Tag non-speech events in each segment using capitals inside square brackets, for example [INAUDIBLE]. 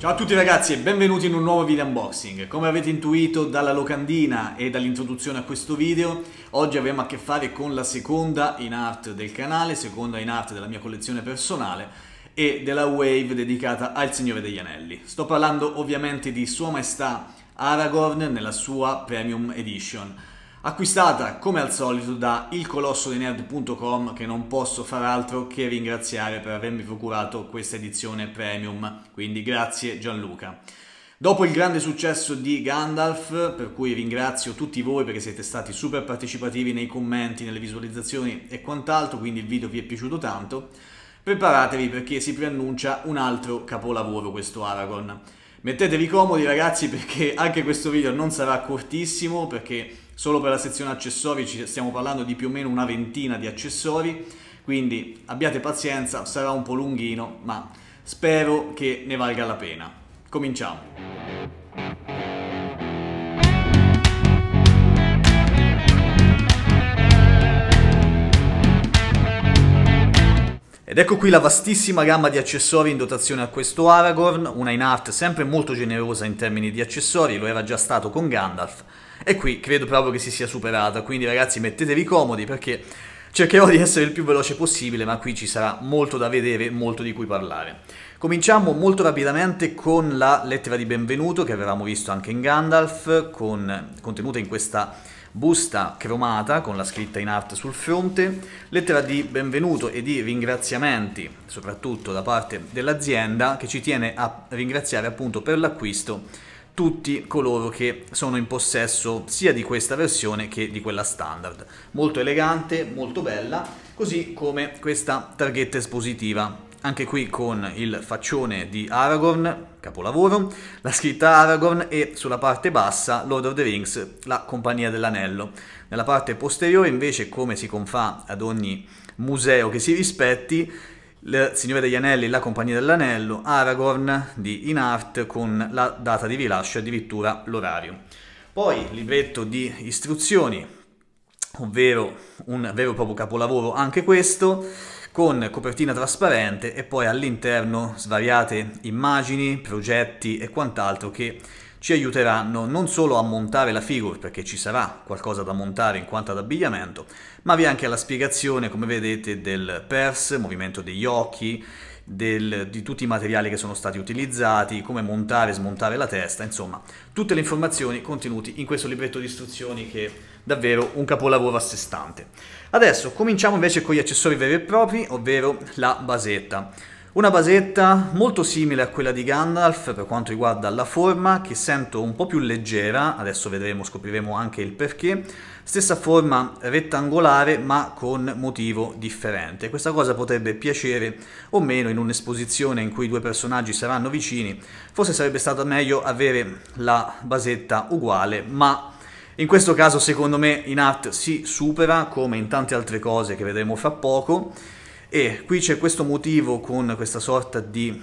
Ciao a tutti ragazzi e benvenuti in un nuovo video unboxing. Come avete intuito dalla locandina e dall'introduzione a questo video, oggi abbiamo a che fare con la seconda in art del canale, seconda in art della mia collezione personale e della wave dedicata al Signore degli Anelli. Sto parlando ovviamente di Sua Maestà Aragorn nella sua Premium Edition acquistata come al solito da ilcolossodenerd.com che non posso far altro che ringraziare per avermi procurato questa edizione premium, quindi grazie Gianluca. Dopo il grande successo di Gandalf, per cui ringrazio tutti voi perché siete stati super partecipativi nei commenti, nelle visualizzazioni e quant'altro, quindi il video vi è piaciuto tanto, preparatevi perché si preannuncia un altro capolavoro questo Aragorn. Mettetevi comodi ragazzi perché anche questo video non sarà cortissimo perché Solo per la sezione accessori ci stiamo parlando di più o meno una ventina di accessori, quindi abbiate pazienza, sarà un po' lunghino, ma spero che ne valga la pena. Cominciamo! Ed ecco qui la vastissima gamma di accessori in dotazione a questo Aragorn, una in art sempre molto generosa in termini di accessori, lo era già stato con Gandalf, e qui credo proprio che si sia superata, quindi ragazzi mettetevi comodi perché cercherò di essere il più veloce possibile, ma qui ci sarà molto da vedere, molto di cui parlare. Cominciamo molto rapidamente con la lettera di benvenuto che avevamo visto anche in Gandalf, con, contenuta in questa busta cromata con la scritta in art sul fronte, lettera di benvenuto e di ringraziamenti, soprattutto da parte dell'azienda che ci tiene a ringraziare appunto per l'acquisto tutti coloro che sono in possesso sia di questa versione che di quella standard. Molto elegante, molto bella, così come questa targhetta espositiva. Anche qui con il faccione di Aragorn, capolavoro, la scritta Aragorn e sulla parte bassa Lord of the Rings, la Compagnia dell'Anello. Nella parte posteriore invece, come si confà ad ogni museo che si rispetti, il Signore degli Anelli, La Compagnia dell'Anello, Aragorn di Inart con la data di rilascio e addirittura l'orario. Poi libretto di istruzioni, ovvero un vero e proprio capolavoro anche questo, con copertina trasparente e poi all'interno svariate immagini, progetti e quant'altro che ci aiuteranno non solo a montare la figure, perché ci sarà qualcosa da montare in quanto ad abbigliamento, ma vi è anche la spiegazione, come vedete, del purse, movimento degli occhi, del, di tutti i materiali che sono stati utilizzati, come montare e smontare la testa, insomma, tutte le informazioni contenute in questo libretto di istruzioni che davvero un capolavoro a sé stante. Adesso cominciamo invece con gli accessori veri e propri, ovvero la basetta. Una basetta molto simile a quella di Gandalf per quanto riguarda la forma, che sento un po' più leggera, adesso vedremo, scopriremo anche il perché. Stessa forma rettangolare ma con motivo differente. Questa cosa potrebbe piacere o meno in un'esposizione in cui i due personaggi saranno vicini. Forse sarebbe stato meglio avere la basetta uguale ma... In questo caso secondo me in art si supera come in tante altre cose che vedremo fra poco e qui c'è questo motivo con questa sorta di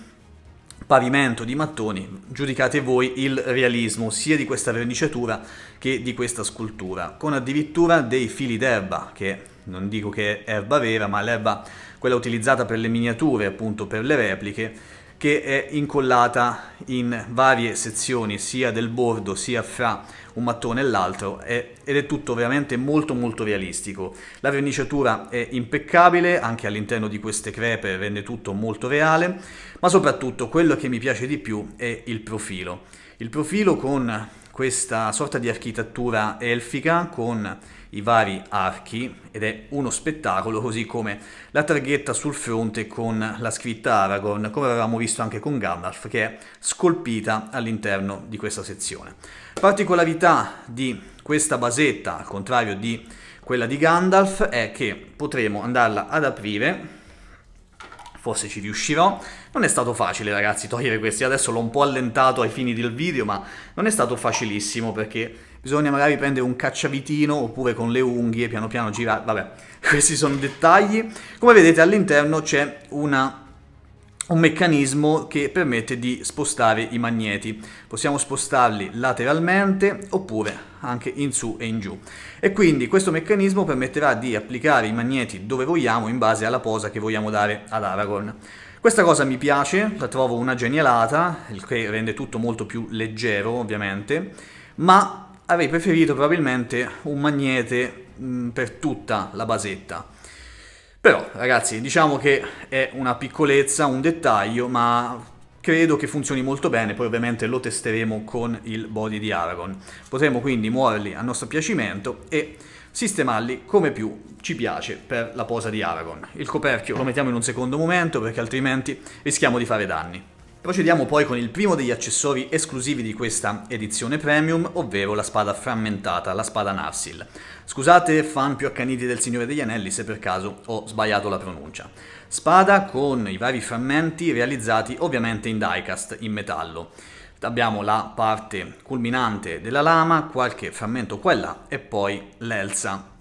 pavimento di mattoni, giudicate voi il realismo sia di questa verniciatura che di questa scultura, con addirittura dei fili d'erba, che non dico che è erba vera, ma l'erba quella utilizzata per le miniature, appunto per le repliche, che è incollata in varie sezioni, sia del bordo sia fra un mattone e l'altro eh, ed è tutto veramente molto molto realistico. La verniciatura è impeccabile, anche all'interno di queste crepe rende tutto molto reale, ma soprattutto quello che mi piace di più è il profilo. Il profilo con questa sorta di architettura elfica, con i vari archi ed è uno spettacolo, così come la targhetta sul fronte con la scritta Aragorn, come avevamo visto anche con Gandalf, che è scolpita all'interno di questa sezione. Particolarità di questa basetta, al contrario di quella di Gandalf, è che potremo andarla ad aprire forse ci riuscirò. Non è stato facile ragazzi togliere questi, adesso l'ho un po' allentato ai fini del video, ma non è stato facilissimo perché bisogna magari prendere un cacciavitino oppure con le unghie piano piano girare, vabbè, [LAUGHS] questi sono dettagli. Come vedete all'interno c'è una un meccanismo che permette di spostare i magneti. Possiamo spostarli lateralmente oppure anche in su e in giù. E quindi questo meccanismo permetterà di applicare i magneti dove vogliamo in base alla posa che vogliamo dare ad Aragorn. Questa cosa mi piace, la trovo una genialata, il che rende tutto molto più leggero ovviamente, ma avrei preferito probabilmente un magnete mh, per tutta la basetta. Però ragazzi diciamo che è una piccolezza, un dettaglio, ma credo che funzioni molto bene, poi ovviamente lo testeremo con il body di Aragon. Potremo quindi muoverli a nostro piacimento e sistemarli come più ci piace per la posa di Aragon. Il coperchio lo mettiamo in un secondo momento perché altrimenti rischiamo di fare danni. Procediamo poi con il primo degli accessori esclusivi di questa edizione premium, ovvero la spada frammentata, la spada Narsil. Scusate fan più accaniti del Signore degli Anelli se per caso ho sbagliato la pronuncia. Spada con i vari frammenti realizzati ovviamente in diecast, in metallo. Abbiamo la parte culminante della lama, qualche frammento qua e là e poi l'elsa.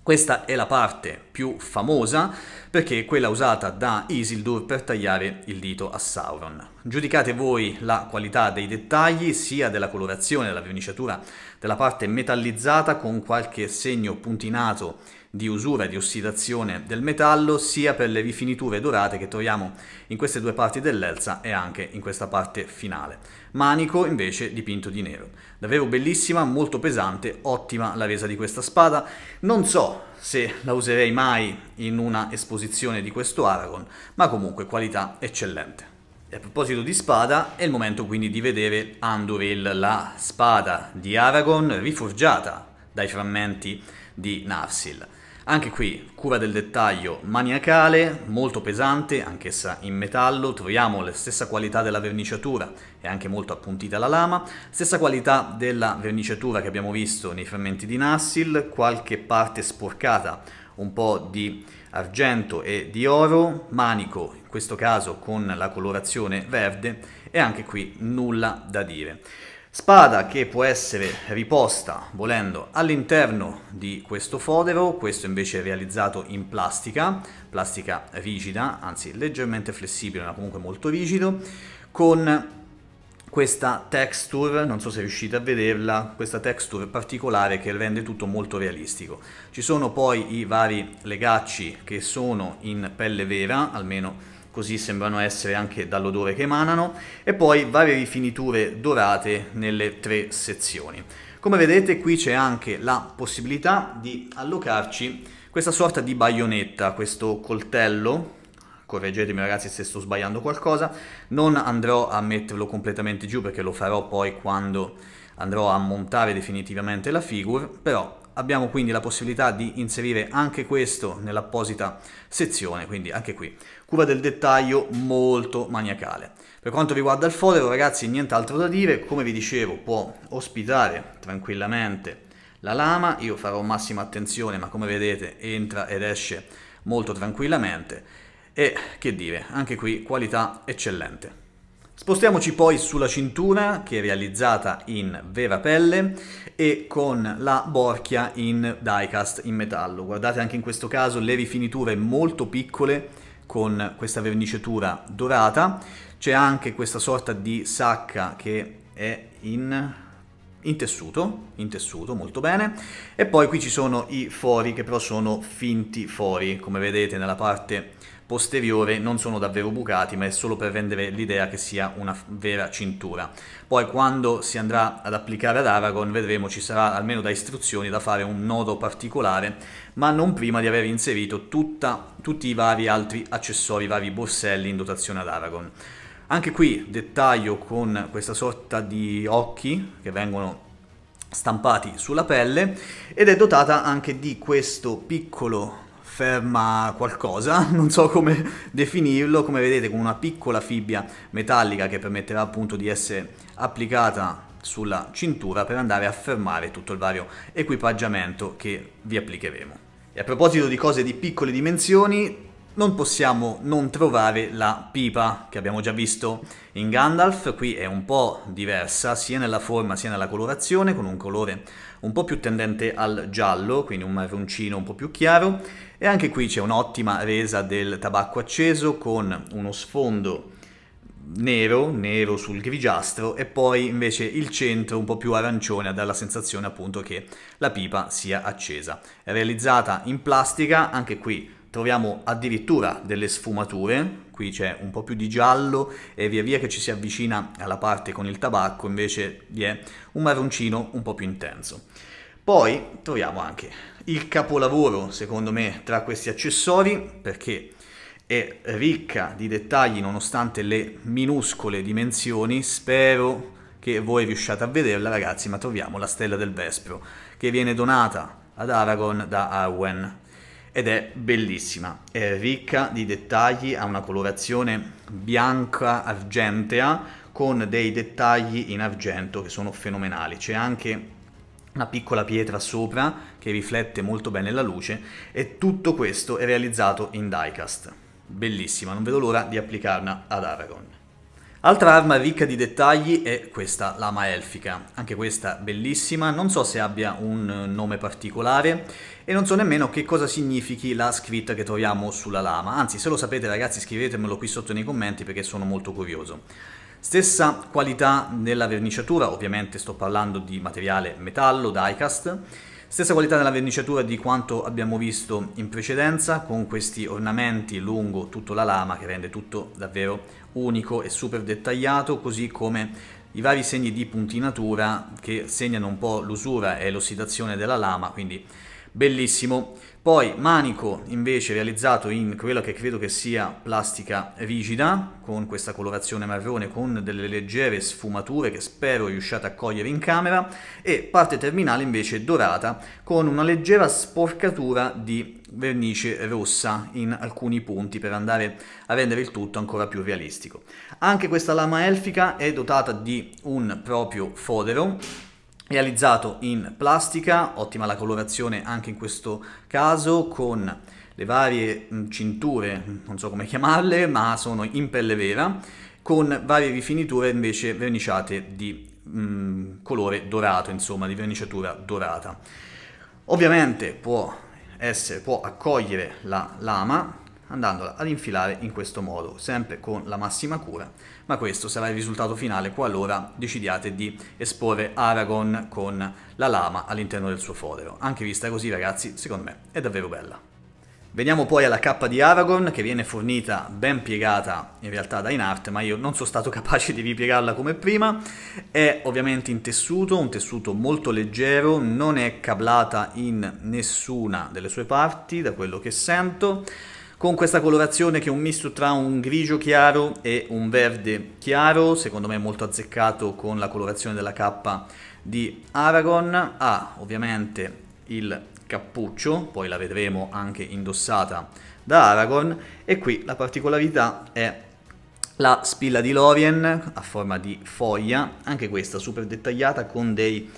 Questa è la parte più famosa perché è quella usata da Isildur per tagliare il dito a Sauron. Giudicate voi la qualità dei dettagli sia della colorazione della verniciatura della parte metallizzata con qualche segno puntinato di usura e di ossidazione del metallo sia per le rifiniture dorate che troviamo in queste due parti dell'elsa e anche in questa parte finale. Manico invece dipinto di nero. Davvero bellissima, molto pesante, ottima la resa di questa spada. Non so se la userei mai in una esposizione di questo Aragon, ma comunque qualità eccellente a proposito di spada, è il momento quindi di vedere Andoril, la spada di Aragorn riforgiata dai frammenti di Narsil. Anche qui cura del dettaglio maniacale, molto pesante, anch'essa in metallo, troviamo la stessa qualità della verniciatura, è anche molto appuntita la lama, stessa qualità della verniciatura che abbiamo visto nei frammenti di Narsil, qualche parte sporcata, un po' di argento e di oro, manico in questo caso con la colorazione verde e anche qui nulla da dire. Spada che può essere riposta volendo all'interno di questo fodero, questo invece è realizzato in plastica, plastica rigida, anzi leggermente flessibile ma comunque molto rigido, con questa texture, non so se riuscite a vederla, questa texture particolare che rende tutto molto realistico. Ci sono poi i vari legacci che sono in pelle vera, almeno così sembrano essere anche dall'odore che emanano, e poi varie rifiniture dorate nelle tre sezioni. Come vedete qui c'è anche la possibilità di allocarci questa sorta di baionetta, questo coltello correggetemi ragazzi se sto sbagliando qualcosa, non andrò a metterlo completamente giù perché lo farò poi quando andrò a montare definitivamente la figure, però abbiamo quindi la possibilità di inserire anche questo nell'apposita sezione, quindi anche qui cura del dettaglio molto maniacale. Per quanto riguarda il fodero ragazzi nient'altro da dire, come vi dicevo può ospitare tranquillamente la lama, io farò massima attenzione ma come vedete entra ed esce molto tranquillamente e che dire, anche qui qualità eccellente. Spostiamoci poi sulla cintura che è realizzata in vera pelle e con la borchia in diecast in metallo. Guardate anche in questo caso le rifiniture molto piccole con questa verniciatura dorata. C'è anche questa sorta di sacca che è in, in, tessuto, in tessuto, molto bene. E poi qui ci sono i fori che però sono finti fori, come vedete nella parte posteriore non sono davvero bucati ma è solo per rendere l'idea che sia una vera cintura. Poi quando si andrà ad applicare ad Aragon vedremo ci sarà almeno da istruzioni da fare un nodo particolare ma non prima di aver inserito tutta, tutti i vari altri accessori, i vari borselli in dotazione ad Aragon. Anche qui dettaglio con questa sorta di occhi che vengono stampati sulla pelle ed è dotata anche di questo piccolo ferma qualcosa, [LAUGHS] non so come definirlo, come vedete con una piccola fibbia metallica che permetterà appunto di essere applicata sulla cintura per andare a fermare tutto il vario equipaggiamento che vi applicheremo. E a proposito di cose di piccole dimensioni, non possiamo non trovare la pipa che abbiamo già visto in Gandalf, qui è un po' diversa sia nella forma sia nella colorazione, con un colore un po' più tendente al giallo, quindi un marroncino un po' più chiaro e anche qui c'è un'ottima resa del tabacco acceso con uno sfondo nero, nero sul grigiastro e poi invece il centro un po' più arancione a dare la sensazione appunto che la pipa sia accesa. È realizzata in plastica, anche qui troviamo addirittura delle sfumature, qui c'è un po' più di giallo e via via che ci si avvicina alla parte con il tabacco invece vi è un marroncino un po' più intenso. Poi troviamo anche il capolavoro, secondo me, tra questi accessori, perché è ricca di dettagli nonostante le minuscole dimensioni. Spero che voi riusciate a vederla, ragazzi, ma troviamo la stella del Vespro, che viene donata ad Aragorn da Arwen. Ed è bellissima, è ricca di dettagli, ha una colorazione bianca argentea con dei dettagli in argento che sono fenomenali. C'è anche una piccola pietra sopra che riflette molto bene la luce e tutto questo è realizzato in diecast. Bellissima, non vedo l'ora di applicarla ad Aragorn. Altra arma ricca di dettagli è questa lama elfica, anche questa bellissima, non so se abbia un nome particolare e non so nemmeno che cosa significhi la scritta che troviamo sulla lama, anzi se lo sapete ragazzi scrivetemelo qui sotto nei commenti perché sono molto curioso. Stessa qualità nella verniciatura, ovviamente sto parlando di materiale metallo, diecast, stessa qualità nella verniciatura di quanto abbiamo visto in precedenza con questi ornamenti lungo tutta la lama che rende tutto davvero unico e super dettagliato, così come i vari segni di puntinatura che segnano un po' l'usura e l'ossidazione della lama, quindi bellissimo. Poi manico invece realizzato in quella che credo che sia plastica rigida, con questa colorazione marrone, con delle leggere sfumature che spero riusciate a cogliere in camera, e parte terminale invece dorata, con una leggera sporcatura di vernice rossa in alcuni punti per andare a rendere il tutto ancora più realistico. Anche questa lama elfica è dotata di un proprio fodero realizzato in plastica, ottima la colorazione anche in questo caso, con le varie mm, cinture, non so come [LAUGHS] chiamarle, ma sono in pelle vera, con varie rifiniture invece verniciate di mh, mm, colore dorato, insomma di verniciatura dorata. Ovviamente può, essere, può accogliere la lama andandola ad infilare in questo modo, sempre con la massima cura ma questo sarà il risultato finale qualora decidiate di esporre Aragon con la lama all'interno del suo fodero. Anche vista così ragazzi, secondo me è davvero bella. Veniamo poi alla cappa di Aragorn che viene fornita ben piegata in realtà da Inart, ma io non sono stato [LAUGHS] capace di ripiegarla come prima. È ovviamente in tessuto, un tessuto molto leggero, non è cablata in nessuna delle sue parti da quello che sento con questa colorazione che è un misto tra un grigio chiaro e un verde chiaro, secondo me molto azzeccato con la colorazione della cappa di Aragon. Ha ovviamente il cappuccio, poi la vedremo anche indossata da Aragon e qui la particolarità è la spilla di Lorien a forma di foglia, anche questa super dettagliata con dei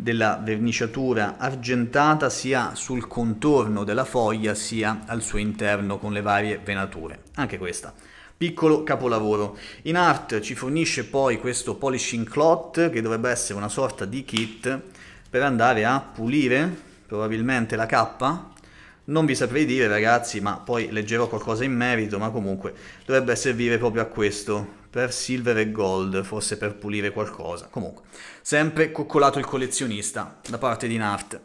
della verniciatura argentata sia sul contorno della foglia sia al suo interno con le varie venature. Anche questa piccolo capolavoro. In art ci fornisce poi questo polishing clot che dovrebbe essere una sorta di kit per andare a pulire probabilmente la cappa. Non vi saprei dire ragazzi, ma poi leggerò qualcosa in merito, ma comunque dovrebbe servire proprio a questo, per silver e gold, forse per pulire qualcosa. Comunque, sempre coccolato il collezionista da parte di Nart.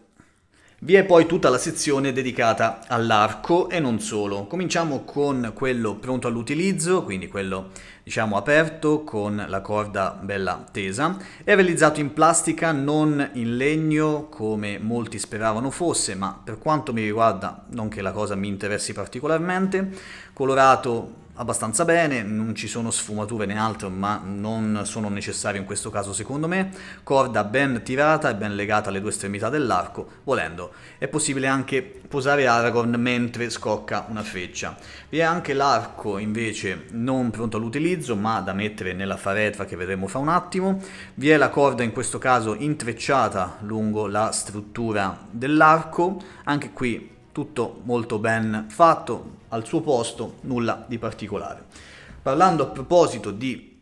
Vi è poi tutta la sezione dedicata all'arco e non solo. Cominciamo con quello pronto all'utilizzo, quindi quello diciamo aperto con la corda bella tesa. È realizzato in plastica, non in legno come molti speravano fosse, ma per quanto mi riguarda non che la cosa mi interessi particolarmente. Colorato abbastanza bene, non ci sono sfumature né altro, ma non sono necessarie in questo caso secondo me. Corda ben tirata e ben legata alle due estremità dell'arco, volendo. È possibile anche posare Aragorn mentre scocca una freccia. Vi è anche l'arco invece non pronto all'utilizzo, ma da mettere nella faretra che vedremo fra un attimo. Vi è la corda in questo caso intrecciata lungo la struttura dell'arco, anche qui tutto molto ben fatto, al suo posto, nulla di particolare. Parlando a proposito di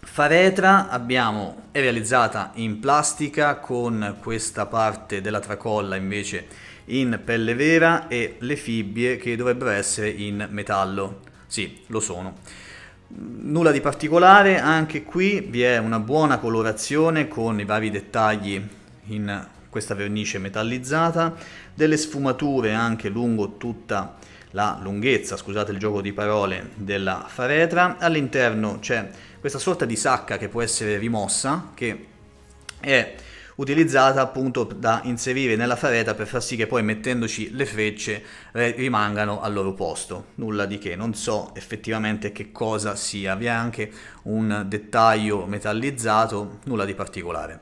faretra, abbiamo, è realizzata in plastica con questa parte della tracolla invece in pelle vera e le fibbie che dovrebbero essere in metallo. Sì, lo sono. Nulla di particolare, anche qui vi è una buona colorazione con i vari dettagli in questa vernice metallizzata, delle sfumature anche lungo tutta la lunghezza, scusate il gioco di parole, della faretra. All'interno c'è questa sorta di sacca che può essere rimossa, che è utilizzata appunto da inserire nella faretra per far sì che poi mettendoci le frecce rimangano al loro posto. Nulla di che, non so effettivamente che cosa sia, vi è anche un dettaglio metallizzato, nulla di particolare.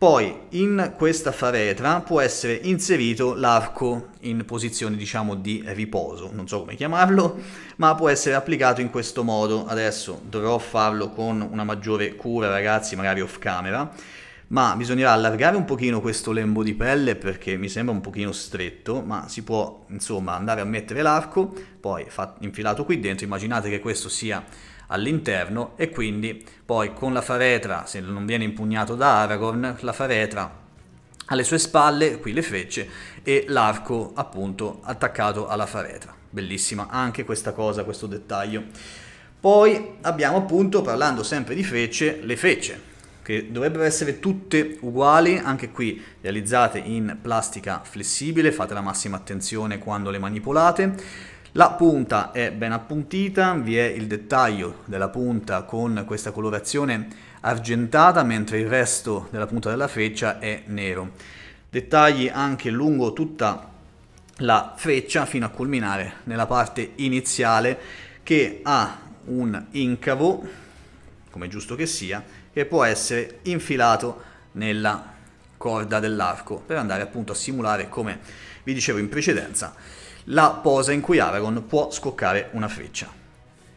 Poi in questa faretra può essere inserito l'arco in posizione diciamo di riposo, non so come chiamarlo, ma può essere applicato in questo modo. Adesso dovrò farlo con una maggiore cura ragazzi, magari off camera, ma bisognerà allargare un pochino questo lembo di pelle perché mi sembra un pochino stretto, ma si può insomma andare a mettere l'arco, poi infilato qui dentro, immaginate che questo sia all'interno e quindi poi con la faretra, se non viene impugnato da Aragorn, la faretra alle sue spalle, qui le frecce, e l'arco appunto attaccato alla faretra. Bellissima anche questa cosa, questo dettaglio. Poi abbiamo appunto, parlando sempre di frecce, le frecce, che dovrebbero essere tutte uguali, anche qui realizzate in plastica flessibile, fate la massima attenzione quando le manipolate la punta è ben appuntita, vi è il dettaglio della punta con questa colorazione argentata, mentre il resto della punta della freccia è nero. Dettagli anche lungo tutta la freccia fino a culminare nella parte iniziale che ha un incavo, come giusto che sia, che può essere infilato nella corda dell'arco per andare appunto a simulare, come vi dicevo in precedenza, la posa in cui Aragorn può scoccare una freccia.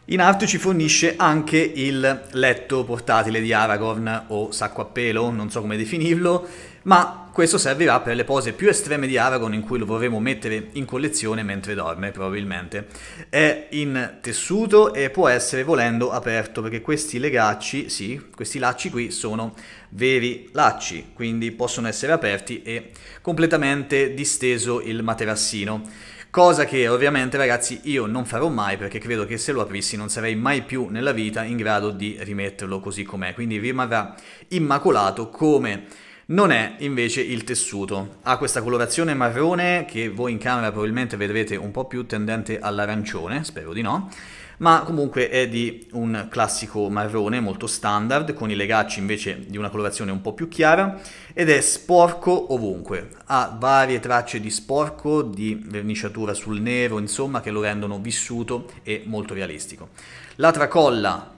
In alto ci fornisce anche il letto portatile di Aragorn o sacco a pelo, non so come definirlo, ma questo servirà per le pose più estreme di Aragorn in cui lo vorremmo mettere in collezione mentre dorme probabilmente. È in tessuto e può essere volendo aperto perché questi legacci, sì, questi lacci qui sono veri lacci, quindi possono essere aperti e completamente disteso il materassino cosa che ovviamente ragazzi io non farò mai perché credo che se lo aprissi non sarei mai più nella vita in grado di rimetterlo così com'è, quindi rimarrà immacolato come non è invece il tessuto, ha questa colorazione marrone che voi in camera probabilmente vedrete un po' più tendente all'arancione, spero di no, ma comunque è di un classico marrone molto standard, con i legacci invece di una colorazione un po' più chiara, ed è sporco ovunque. Ha varie tracce di sporco, di verniciatura sul nero, insomma, che lo rendono vissuto e molto realistico. La tracolla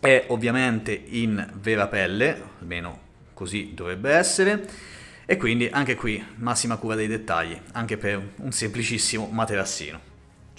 è ovviamente in vera pelle, almeno così dovrebbe essere, e quindi anche qui massima cura dei dettagli, anche per un semplicissimo materassino.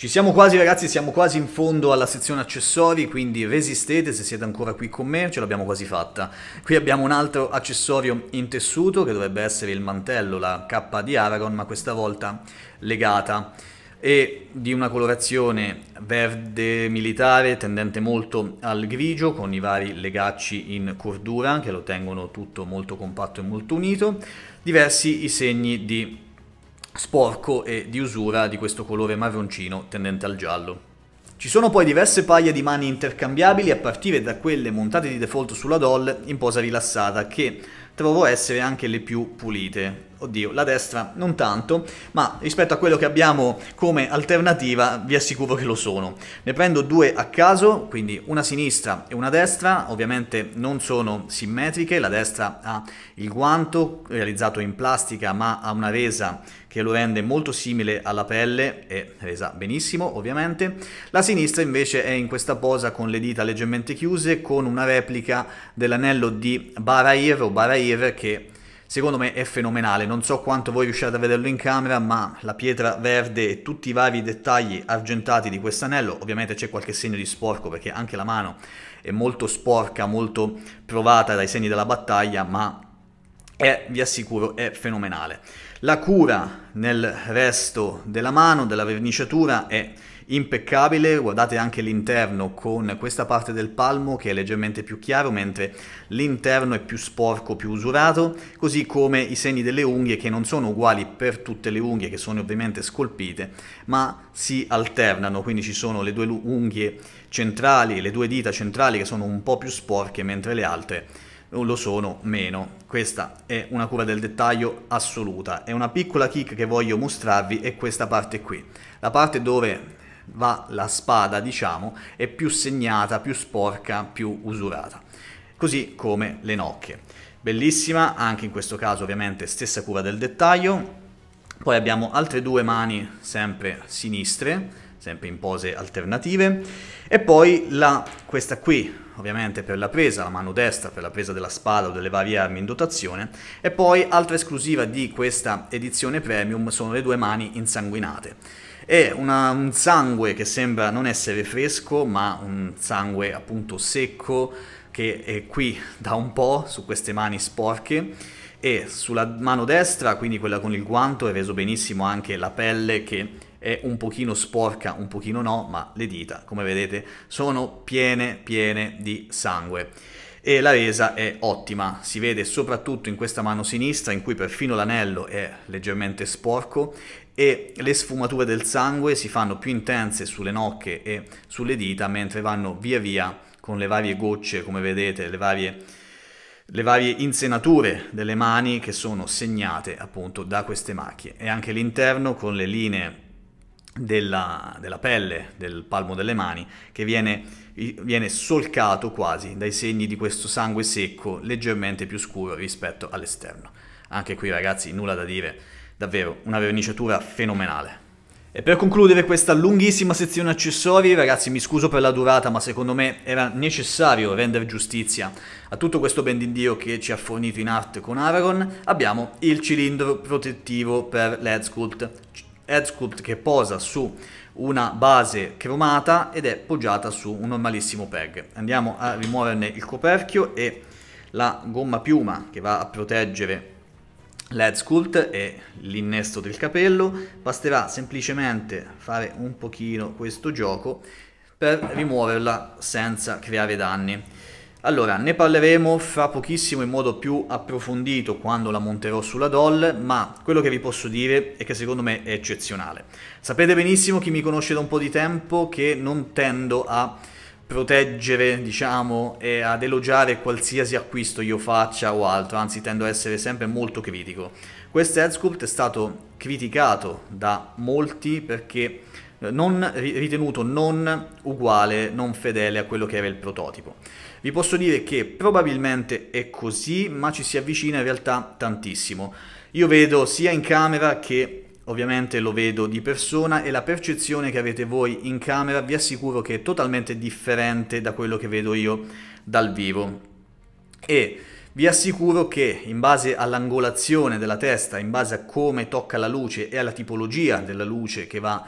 Ci siamo quasi ragazzi, siamo quasi in fondo alla sezione accessori, quindi resistete se siete ancora qui con me, ce l'abbiamo quasi fatta. Qui abbiamo un altro accessorio in tessuto che dovrebbe essere il mantello, la K di Aragon, ma questa volta legata e di una colorazione verde militare tendente molto al grigio con i vari legacci in cordura che lo tengono tutto molto compatto e molto unito, diversi i segni di sporco e di usura di questo colore marroncino tendente al giallo. Ci sono poi diverse paia di mani intercambiabili a partire da quelle montate di default sulla doll in posa rilassata che trovo essere anche le più pulite oddio, la destra non tanto, ma rispetto a quello che abbiamo come alternativa vi assicuro che lo sono. Ne prendo due a caso, quindi una sinistra e una destra, ovviamente non sono simmetriche, la destra ha il guanto realizzato in plastica ma ha una resa che lo rende molto simile alla pelle e resa benissimo ovviamente. La sinistra invece è in questa posa con le dita leggermente chiuse con una replica dell'anello di Barair o Barair che Secondo me è fenomenale, non so quanto voi riusciate a vederlo in camera, ma la pietra verde e tutti i vari dettagli argentati di quest'anello, ovviamente c'è qualche segno di sporco perché anche la mano è molto sporca, molto provata dai segni della battaglia, ma è, vi assicuro, è fenomenale. La cura nel resto della mano, della verniciatura, è impeccabile, guardate anche l'interno con questa parte del palmo che è leggermente più chiaro, mentre l'interno è più sporco, più usurato, così come i segni delle unghie che non sono uguali per tutte le unghie che sono ovviamente scolpite, ma si alternano, quindi ci sono le due unghie centrali, le due dita centrali che sono un po' più sporche, mentre le altre lo sono meno. Questa è una cura del dettaglio assoluta. È una piccola kick che voglio mostrarvi è questa parte qui. La parte dove va la spada, diciamo, è più segnata, più sporca, più usurata. Così come le nocche. Bellissima, anche in questo caso ovviamente stessa cura del dettaglio. Poi abbiamo altre due mani sempre sinistre, sempre in pose alternative. E poi la, questa qui, ovviamente per la presa, la mano destra per la presa della spada o delle varie armi in dotazione e poi altra esclusiva di questa edizione premium sono le due mani insanguinate. È una, un sangue che sembra non essere fresco ma un sangue appunto secco che è qui da un po' su queste mani sporche e sulla mano destra, quindi quella con il guanto, è reso benissimo anche la pelle che è un pochino sporca, un pochino no, ma le dita, come vedete, sono piene piene di sangue e la resa è ottima, si vede soprattutto in questa mano sinistra in cui perfino l'anello è leggermente sporco e le sfumature del sangue si fanno più intense sulle nocche e sulle dita mentre vanno via via con le varie gocce come vedete, le varie, le varie insenature delle mani che sono segnate appunto da queste macchie e anche l'interno con le linee della, della, pelle, del palmo delle mani, che viene, viene, solcato quasi dai segni di questo sangue secco, leggermente più scuro rispetto all'esterno. Anche qui ragazzi, nulla da dire, davvero una verniciatura fenomenale. E per concludere questa lunghissima sezione accessori, ragazzi mi scuso per la durata, ma secondo me era necessario rendere giustizia a tutto questo ben di Dio che ci ha fornito in art con Aragon, abbiamo il cilindro protettivo per l'Edscult head sculpt che posa su una base cromata ed è poggiata su un normalissimo peg. Andiamo a rimuoverne il coperchio e la gomma piuma che va a proteggere l'head sculpt e l'innesto del capello. Basterà semplicemente fare un pochino questo gioco per rimuoverla senza creare danni. Allora, ne parleremo fra pochissimo in modo più approfondito quando la monterò sulla doll, ma quello che vi posso dire è che secondo me è eccezionale. Sapete benissimo, chi mi conosce da un po' di tempo, che non tendo a proteggere, diciamo, e ad elogiare qualsiasi acquisto io faccia o altro, anzi tendo a essere sempre molto critico. Questo Headsculpt è stato criticato da molti perché non, ritenuto non uguale, non fedele a quello che era il prototipo. Vi posso dire che probabilmente è così, ma ci si avvicina in realtà tantissimo. Io vedo sia in camera che ovviamente lo vedo di persona e la percezione che avete voi in camera vi assicuro che è totalmente differente da quello che vedo io dal vivo. E vi assicuro che in base all'angolazione della testa, in base a come tocca la luce e alla tipologia della luce che va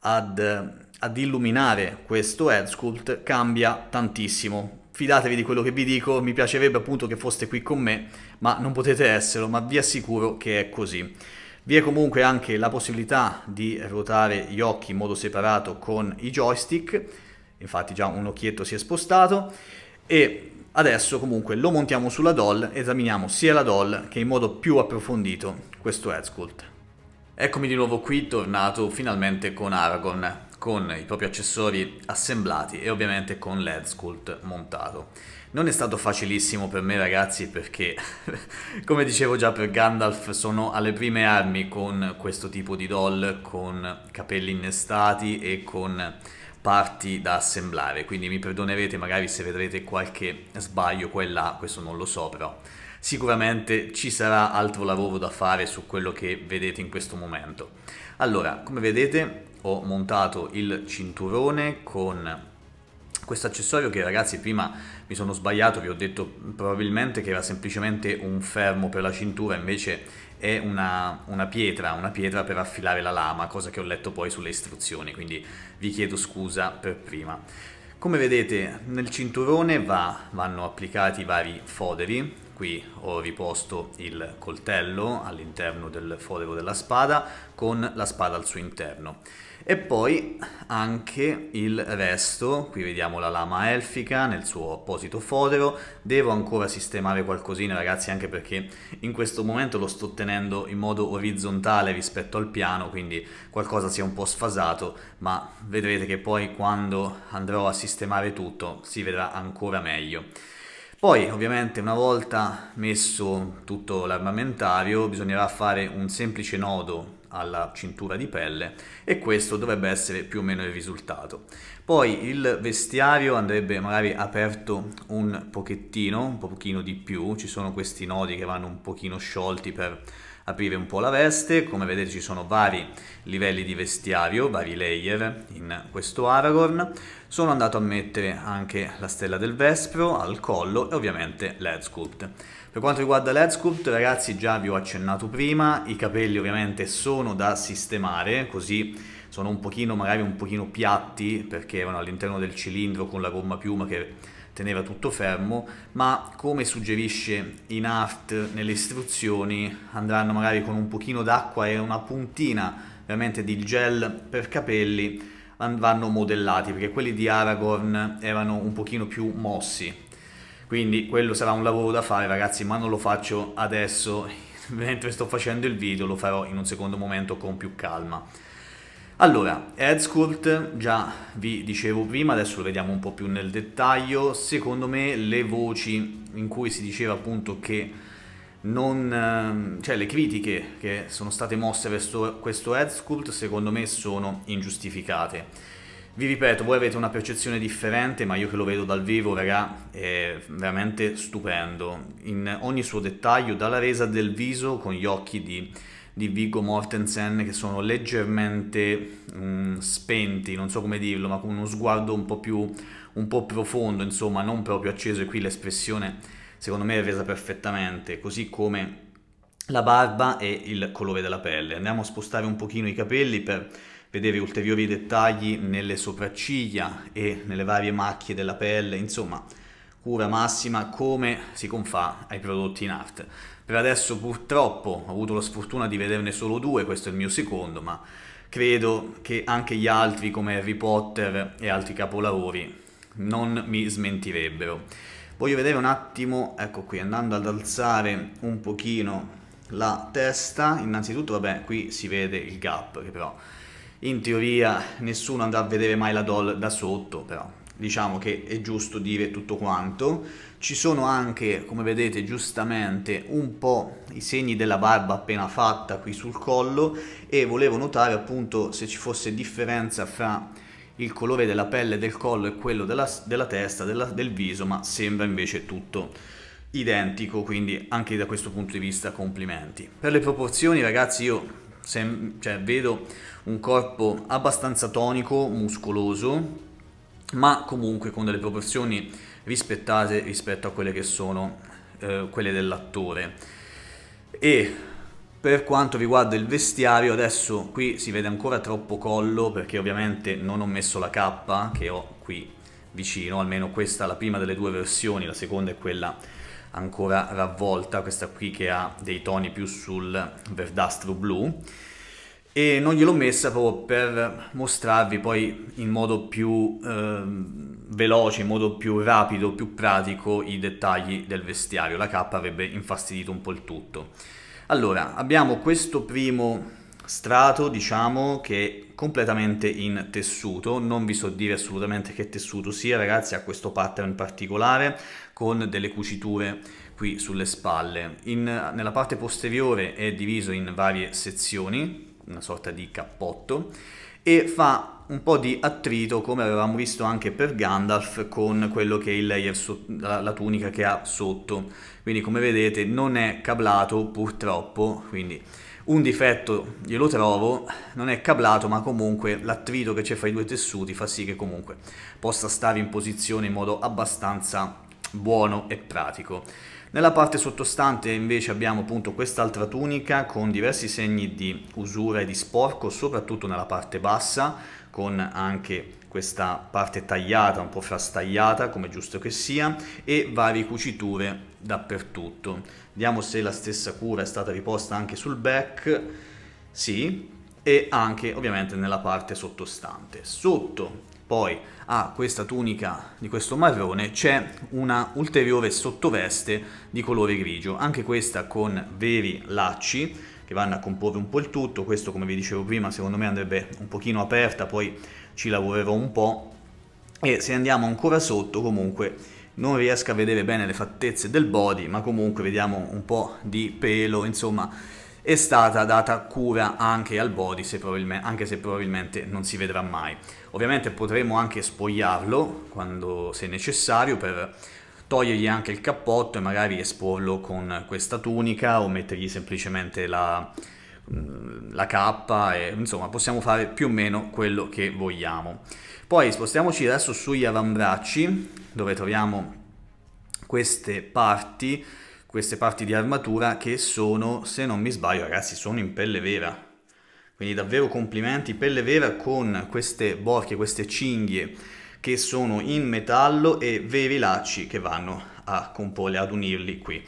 ad, ad illuminare questo head sculpt, cambia tantissimo fidatevi di quello che vi dico, mi piacerebbe appunto che foste qui con me, ma non potete esserlo, ma vi assicuro che è così. Vi è comunque anche la possibilità di ruotare gli occhi in modo separato con i joystick, infatti già un occhietto si è spostato, e adesso comunque lo montiamo sulla doll, esaminiamo sia la doll che in modo più approfondito questo Headsculpt. Eccomi di nuovo qui, tornato finalmente con Aragorn con i propri accessori assemblati e ovviamente con l'Edscult montato. Non è stato facilissimo per me ragazzi perché, [LAUGHS] come dicevo già per Gandalf, sono alle prime armi con questo tipo di doll, con capelli innestati e con parti da assemblare, quindi mi perdonerete magari se vedrete qualche sbaglio qua e là, questo non lo so però sicuramente ci sarà altro lavoro da fare su quello che vedete in questo momento. Allora, come vedete ho montato il cinturone con questo accessorio che ragazzi prima mi sono sbagliato, vi ho detto probabilmente che era semplicemente un fermo per la cintura, invece è una, una, pietra, una pietra per affilare la lama, cosa che ho letto poi sulle istruzioni, quindi vi chiedo scusa per prima. Come vedete nel cinturone va, vanno applicati i vari foderi, qui ho riposto il coltello all'interno del fodero della spada con la spada al suo interno. E poi anche il resto, qui vediamo la lama elfica nel suo apposito fodero, devo ancora sistemare qualcosina ragazzi anche perché in questo momento lo sto tenendo in modo orizzontale rispetto al piano, quindi qualcosa si è un po' sfasato, ma vedrete che poi quando andrò a sistemare tutto si vedrà ancora meglio. Poi ovviamente una volta messo tutto l'armamentario bisognerà fare un semplice nodo alla cintura di pelle e questo dovrebbe essere più o meno il risultato. Poi il vestiario andrebbe magari aperto un pochettino, un pochino di più, ci sono questi nodi che vanno un pochino sciolti per aprire un po' la veste, come vedete ci sono vari livelli di vestiario, vari layer in questo Aragorn, sono andato a mettere anche la stella del Vespro al collo e ovviamente l'head sculpt. Per quanto riguarda l'head sculpt, ragazzi, già vi ho accennato prima, i capelli ovviamente sono da sistemare, così sono un pochino, magari un pochino piatti, perché erano all'interno del cilindro con la gomma piuma che teneva tutto fermo, ma come suggerisce in art nelle istruzioni, andranno magari con un pochino d'acqua e una puntina veramente di gel per capelli, vanno modellati, perché quelli di Aragorn erano un pochino più mossi, quindi quello sarà un lavoro da fare ragazzi, ma non lo faccio adesso [LAUGHS] mentre sto facendo il video, lo farò in un secondo momento con più calma. Allora, Headscult, già vi dicevo prima, adesso lo vediamo un po' più nel dettaglio. Secondo me le voci in cui si diceva appunto che non, ehm, cioè le critiche che sono state mosse verso questo Headscult secondo me sono ingiustificate vi ripeto, voi avete una percezione differente, ma io che lo vedo dal vivo, raga, è veramente stupendo. In ogni suo dettaglio, dalla resa del viso con gli occhi di, di Viggo Mortensen, che sono leggermente um, spenti, non so come dirlo, ma con uno sguardo un po' più un po profondo, insomma, non proprio acceso. E qui l'espressione, secondo me, è resa perfettamente, così come la barba e il colore della pelle. Andiamo a spostare un pochino i capelli per vedere ulteriori dettagli nelle sopracciglia e nelle varie macchie della pelle, insomma cura massima come si confà ai prodotti in art. Per adesso purtroppo ho avuto la sfortuna di vederne solo due, questo è il mio secondo, ma credo che anche gli altri come Harry Potter e altri capolavori non mi smentirebbero. Voglio vedere un attimo, ecco qui, andando ad alzare un pochino la testa, innanzitutto vabbè qui si vede il gap che però in teoria nessuno andrà a vedere mai la doll da sotto, però diciamo che è giusto dire tutto quanto. Ci sono anche, come vedete giustamente, un po' i segni della barba appena fatta qui sul collo e volevo notare appunto se ci fosse differenza fra il colore della pelle del collo e quello della, della testa, della, del viso, ma sembra invece tutto identico, quindi anche da questo punto di vista complimenti. Per le proporzioni ragazzi io se, cioè, vedo un corpo abbastanza tonico, muscoloso, ma comunque con delle proporzioni rispettate rispetto a quelle che sono eh, quelle dell'attore. E per quanto riguarda il vestiario, adesso qui si vede ancora troppo collo perché ovviamente non ho messo la cappa che ho qui vicino, almeno questa è la prima delle due versioni, la seconda è quella ancora ravvolta, questa qui che ha dei toni più sul verdastro blu e non gliel'ho messa proprio per mostrarvi poi in modo più eh, veloce, in modo più rapido, più pratico i dettagli del vestiario, la K avrebbe infastidito un po' il tutto. Allora, abbiamo questo primo strato, diciamo, che è completamente in tessuto, non vi so dire assolutamente che tessuto sia, ragazzi, ha questo pattern particolare con delle cuciture qui sulle spalle. In, nella parte posteriore è diviso in varie sezioni, una sorta di cappotto e fa un po' di attrito come avevamo visto anche per Gandalf con quello che è il layer so- la, la tunica che ha sotto quindi come vedete non è cablato purtroppo quindi un difetto glielo trovo non è cablato ma comunque l'attrito che c'è fra i due tessuti fa sì che comunque possa stare in posizione in modo abbastanza buono e pratico nella parte sottostante invece abbiamo appunto quest'altra tunica con diversi segni di usura e di sporco, soprattutto nella parte bassa, con anche questa parte tagliata, un po' frastagliata, come giusto che sia, e varie cuciture dappertutto. Vediamo se la stessa cura è stata riposta anche sul back, sì, e anche ovviamente nella parte sottostante. Sotto poi a questa tunica di questo marrone c'è una ulteriore sottoveste di colore grigio, anche questa con veri lacci che vanno a comporre un po' il tutto, questo come vi dicevo prima secondo me andrebbe un pochino aperta, poi ci lavorerò un po' e se andiamo ancora sotto comunque non riesco a vedere bene le fattezze del body, ma comunque vediamo un po' di pelo, insomma è stata data cura anche al body, se anche se probabilmente non si vedrà mai. Ovviamente potremo anche spogliarlo quando se necessario per togliergli anche il cappotto e magari esporlo con questa tunica o mettergli semplicemente la, mm, la cappa, e, insomma possiamo fare più o meno quello che vogliamo. Poi spostiamoci adesso sugli avambracci dove troviamo queste parti queste parti di armatura che sono, se non mi sbaglio ragazzi, sono in pelle vera. Quindi davvero complimenti, pelle vera con queste borchie, queste cinghie che sono in metallo e veri lacci che vanno a comporre, ad unirli qui.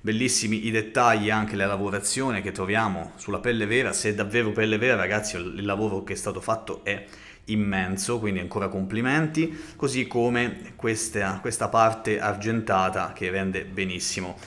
Bellissimi i dettagli, anche la lavorazione che troviamo sulla pelle vera, se è davvero pelle vera ragazzi il lavoro che è stato fatto è immenso, quindi ancora complimenti, così come questa, questa parte argentata che rende benissimo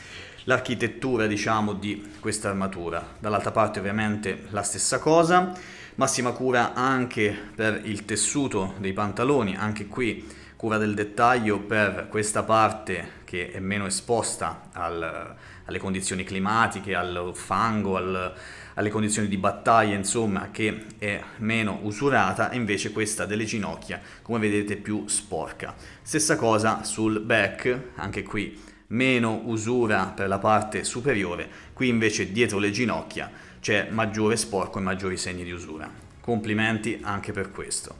l'architettura diciamo di questa armatura. Dall'altra parte ovviamente la stessa cosa, massima cura anche per il tessuto dei pantaloni, anche qui cura del dettaglio per questa parte che è meno esposta al, alle condizioni climatiche, al fango, al, alle condizioni di battaglia, insomma, che è meno usurata, e invece questa delle ginocchia, come vedete, più sporca. Stessa cosa sul back, anche qui meno usura per la parte superiore, qui invece dietro le ginocchia c'è maggiore sporco e maggiori segni di usura. Complimenti anche per questo.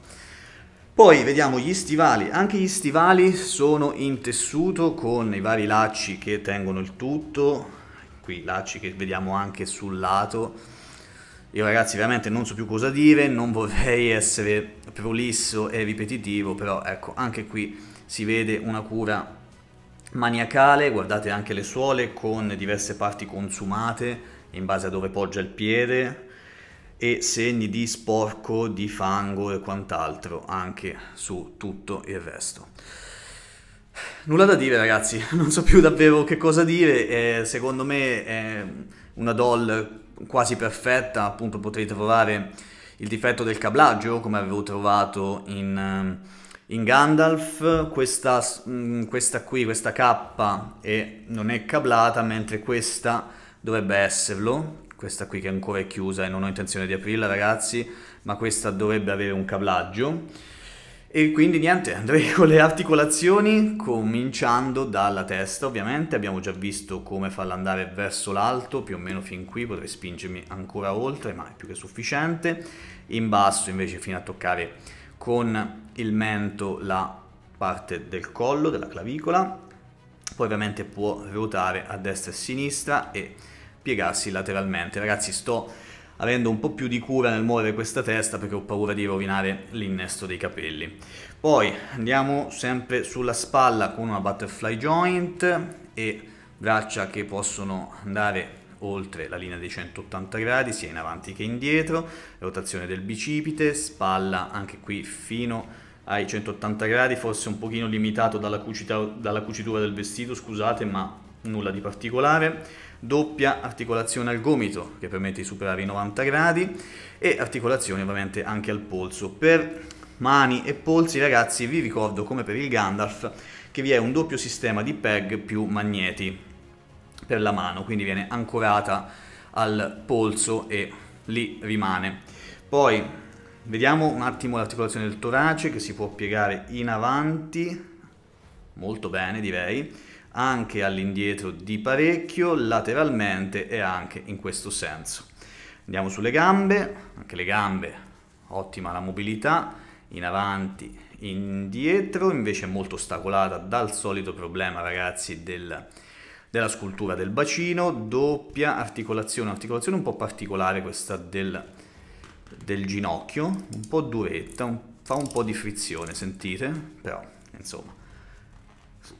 Poi vediamo gli stivali, anche gli stivali sono in tessuto con i vari lacci che tengono il tutto, qui lacci che vediamo anche sul lato. Io ragazzi veramente non so più cosa dire, non vorrei essere prolisso e ripetitivo, però ecco anche qui si vede una cura maniacale, guardate anche le suole con diverse parti consumate in base a dove poggia il piede e segni di sporco, di fango e quant'altro anche su tutto il resto. Nulla da dire ragazzi, [LAUGHS] non so più davvero che cosa dire, eh, secondo me è una doll quasi perfetta, appunto potrei trovare il difetto del cablaggio come avevo trovato in... Eh, in Gandalf questa, mm, questa, qui, questa K è, non è cablata, mentre questa dovrebbe esserlo, questa qui che ancora è chiusa e non ho intenzione di aprirla ragazzi, ma questa dovrebbe avere un cablaggio. E quindi niente, andrei [LAUGHS] con le articolazioni, cominciando dalla testa ovviamente, abbiamo già visto come farla andare verso l'alto, più o meno fin qui, potrei spingermi ancora oltre, ma è più che sufficiente. In basso invece fino a toccare con il mento, la parte del collo, della clavicola, poi ovviamente può ruotare a destra e a sinistra e piegarsi lateralmente. Ragazzi sto avendo un po' più di cura nel muovere questa testa perché ho paura di rovinare l'innesto dei capelli. Poi andiamo sempre sulla spalla con una butterfly joint e braccia che possono andare oltre la linea dei 180 gradi sia in avanti che indietro, rotazione del bicipite, spalla anche qui fino a ai 180 gradi, forse un pochino limitato dalla, cucita, dalla cucitura del vestito, scusate, ma nulla di particolare, doppia articolazione al gomito che permette di superare i 90 gradi e articolazione ovviamente anche al polso. Per mani e polsi ragazzi vi ricordo come per il Gandalf che vi è un doppio sistema di peg più magneti per la mano, quindi viene ancorata al polso e lì rimane. Poi Vediamo un attimo l'articolazione del torace che si può piegare in avanti, molto bene direi, anche all'indietro di parecchio, lateralmente e anche in questo senso. Andiamo sulle gambe, anche le gambe, ottima la mobilità, in avanti, indietro, invece molto ostacolata dal solito problema ragazzi del, della scultura del bacino, doppia articolazione, articolazione un po' particolare questa del del ginocchio, un po' duretta, un, fa un po' di frizione, sentite? Però, insomma,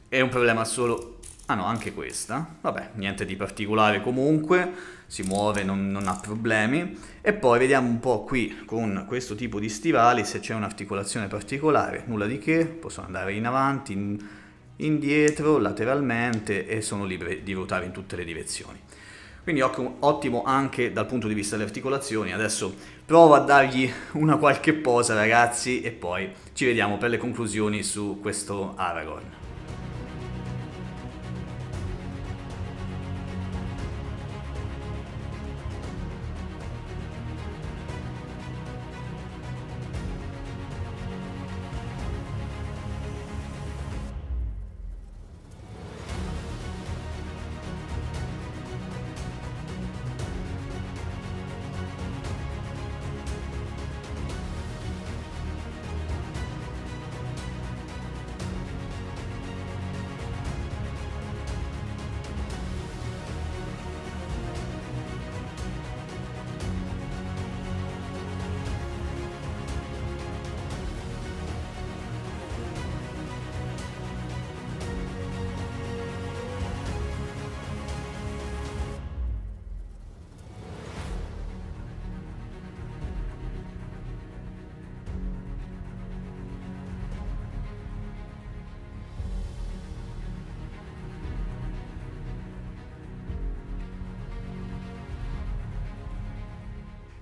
è un problema solo... Ah no, anche questa. Vabbè, niente di particolare comunque, si muove, non, non ha problemi. E poi vediamo un po' qui con questo tipo di stivali se c'è un'articolazione particolare, nulla di che, possono andare in avanti, in, indietro, lateralmente e sono liberi di ruotare in tutte le direzioni quindi ottimo anche dal punto di vista delle articolazioni. Adesso provo a dargli una qualche posa ragazzi e poi ci vediamo per le conclusioni su questo Aragorn.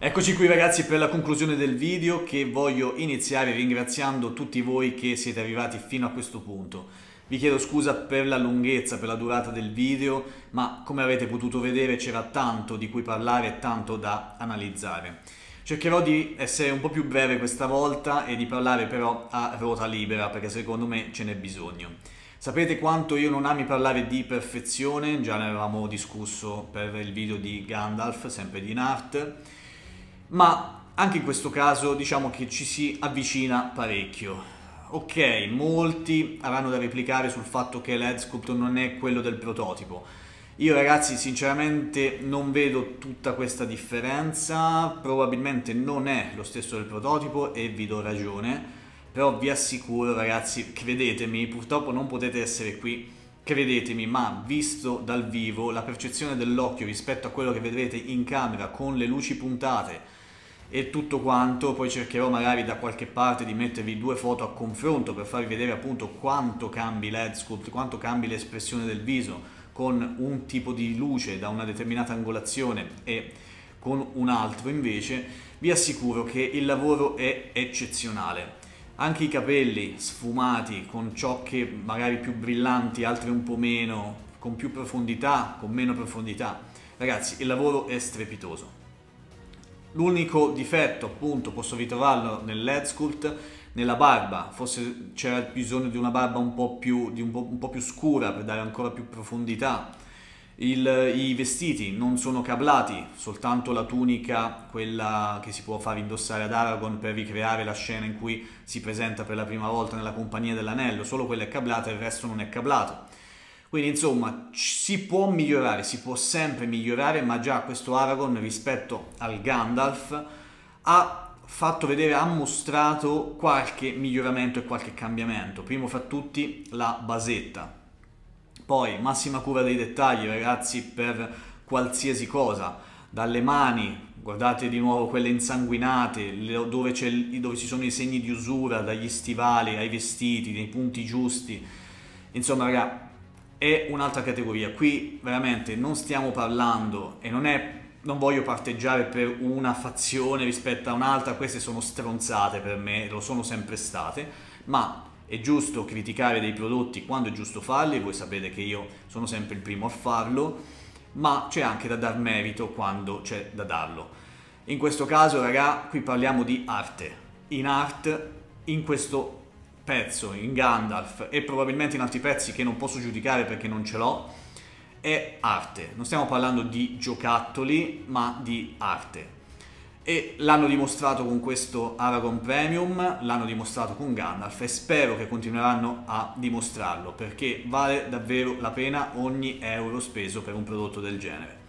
Eccoci qui ragazzi per la conclusione del video che voglio iniziare ringraziando tutti voi che siete arrivati fino a questo punto. Vi chiedo scusa per la lunghezza, per la durata del video, ma come avete potuto vedere c'era tanto di cui parlare e tanto da analizzare. Cercherò di essere un po' più breve questa volta e di parlare però a ruota libera perché secondo me ce n'è bisogno. Sapete quanto io non ami parlare di perfezione, già ne avevamo discusso per il video di Gandalf, sempre di Nart ma anche in questo caso diciamo che ci si avvicina parecchio. Ok, molti avranno da replicare sul fatto che l'head l'Edscoop non è quello del prototipo. Io ragazzi sinceramente non vedo tutta questa differenza, probabilmente non è lo stesso del prototipo e vi do ragione, però vi assicuro ragazzi, credetemi, purtroppo non potete essere qui, credetemi, ma visto dal vivo la percezione dell'occhio rispetto a quello che vedrete in camera con le luci puntate, e tutto quanto, poi cercherò magari da qualche parte di mettervi due foto a confronto per farvi vedere appunto quanto cambi l'head sculpt, quanto cambi l'espressione del viso con un tipo di luce da una determinata angolazione e con un altro invece, vi assicuro che il lavoro è eccezionale. Anche i capelli sfumati con ciocche magari più brillanti, altre un po' meno, con più profondità, con meno profondità. Ragazzi, il lavoro è strepitoso. L'unico difetto, appunto, posso ritrovarlo nell'head sculpt, nella barba, forse c'era bisogno di una barba un po' più, un po', un po più scura per dare ancora più profondità. Il, I vestiti non sono cablati, soltanto la tunica, quella che si può far indossare ad Aragorn per ricreare la scena in cui si presenta per la prima volta nella compagnia dell'anello, solo quella è cablata e il resto non è cablato. Quindi insomma si può migliorare, si può sempre migliorare, ma già questo Aragorn rispetto al Gandalf ha fatto vedere, ha mostrato qualche miglioramento e qualche cambiamento. Primo fra tutti la basetta. Poi massima cura dei dettagli ragazzi per qualsiasi cosa, dalle mani, guardate di nuovo quelle insanguinate, dove, dove, ci sono i segni di usura, dagli stivali ai vestiti, nei punti giusti. Insomma, ragazzi è un'altra categoria. Qui veramente non stiamo parlando e non è non voglio parteggiare per una fazione rispetto a un'altra, queste sono stronzate per me, lo sono sempre state, ma è giusto criticare dei prodotti quando è giusto farli, voi sapete che io sono sempre il primo a farlo, ma c'è anche da dar merito quando c'è da darlo. In questo caso, raga, qui parliamo di arte. In art, in questo pezzo in Gandalf e probabilmente in altri pezzi che non posso giudicare perché non ce l'ho, è arte. Non stiamo parlando di giocattoli, ma di arte. E l'hanno dimostrato con questo Aragon Premium, l'hanno dimostrato con Gandalf e spero che continueranno a dimostrarlo perché vale davvero la pena ogni euro speso per un prodotto del genere.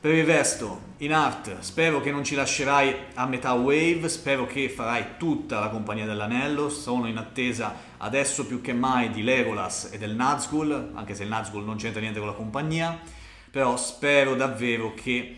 Per il resto, in art, spero che non ci lascerai a metà wave, spero che farai tutta la compagnia dell'anello, sono in attesa adesso più che mai di Legolas e del Nazgul, anche se il Nazgul non c'entra niente con la compagnia, però spero davvero che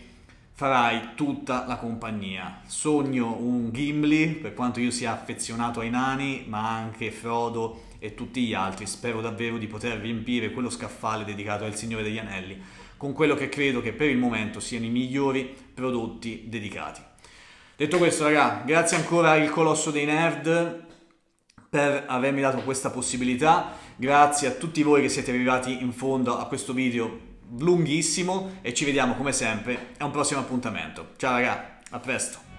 farai tutta la compagnia. Sogno un Gimli, per quanto io sia affezionato ai nani, ma anche Frodo e tutti gli altri, spero davvero di poter riempire quello scaffale dedicato al Signore degli Anelli con quello che credo che per il momento siano i migliori prodotti dedicati. Detto questo, ragazzi, grazie ancora al Colosso dei Nerd per avermi dato questa possibilità. Grazie a tutti voi che siete arrivati in fondo a questo video lunghissimo e ci vediamo come sempre a un prossimo appuntamento. Ciao ragazzi, a presto!